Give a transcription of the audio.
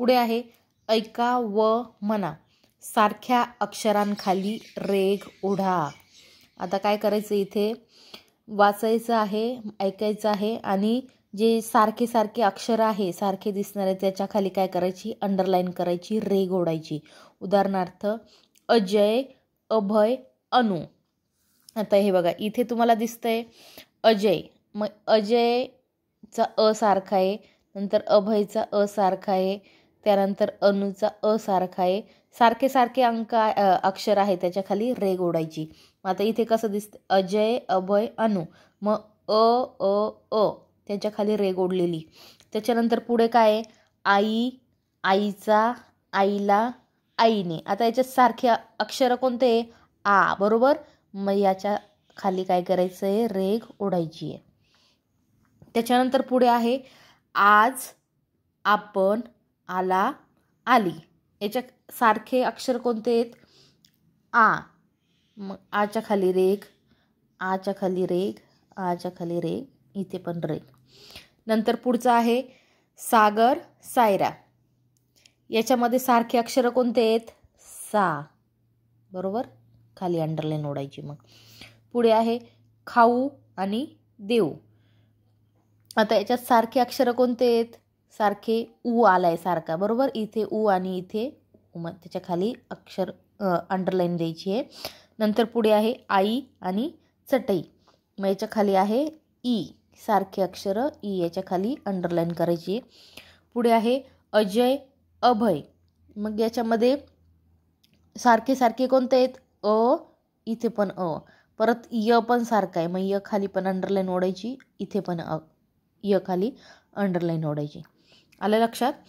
पुढे आहे ऐका व म्हणा सारख्या अक्षरांखाली रेघ ओढा आता काय करायचं इथे वाचायचं आहे ऐकायचं आहे आणि जे सारखे सारखे अक्षर आहे सारखे दिसणारे त्याच्या खाली काय करायची अंडरलाईन करायची रेघ ओढायची उदाहरणार्थ अजय अभय अनु आता हे बघा इथे तुम्हाला दिसतंय अजय मग अजयचा असारखा आहे नंतर अभयचा असारखा आहे त्यानंतर अनुचा अ सारखा आहे सारखे सारखे अंक अक्षर आहे त्याच्याखाली रेग ओढायची मग आता इथे कसं दिसतं अजय अभय अनु मग अ अ अ त्याच्याखाली रेग ओढलेली त्याच्यानंतर पुढे काय आई आईचा आईला आईने आता याच्यात सारखे अक्षरं कोणते आहे आ बरोबर मग याच्या खाली काय करायचं आहे रेग ओढायची आहे त्याच्यानंतर पुढे आहे आज आपण आला आली याच्या सारखे अक्षर कोणते आहेत आ मग आच्या खाली रेख आच्या खाली रेख आच्या खाली रेख इथे पण रेख नंतर पुढचं आहे सागर सायरा याच्यामध्ये सारखे अक्षरं कोणते आहेत सा बरोबर खाली अंडरलाईन ओढायची मग पुढे आहे खाऊ आणि देऊ आता याच्यात सारखे अक्षर कोणते आहेत सारखे ऊ आला आहे सारखा बरोबर इथे ऊ आणि इथे मग त्याच्या खाली अक्षर अंडरलाईन द्यायची आहे नंतर पुढे आहे आई आणि चटई मग याच्या खाली आहे ई सारखे अक्षर ई याच्या खाली अंडरलाईन करायची आहे पुढे आहे अजय अभय मग याच्यामध्ये सारखे सारखे कोणते आहेत अ इथे पण अ परत य पण सारखं आहे मग य खाली पण अंडरलाईन ओढायची इथे पण अ य खाली अंडरलाईन ओढायची आलं लक्षात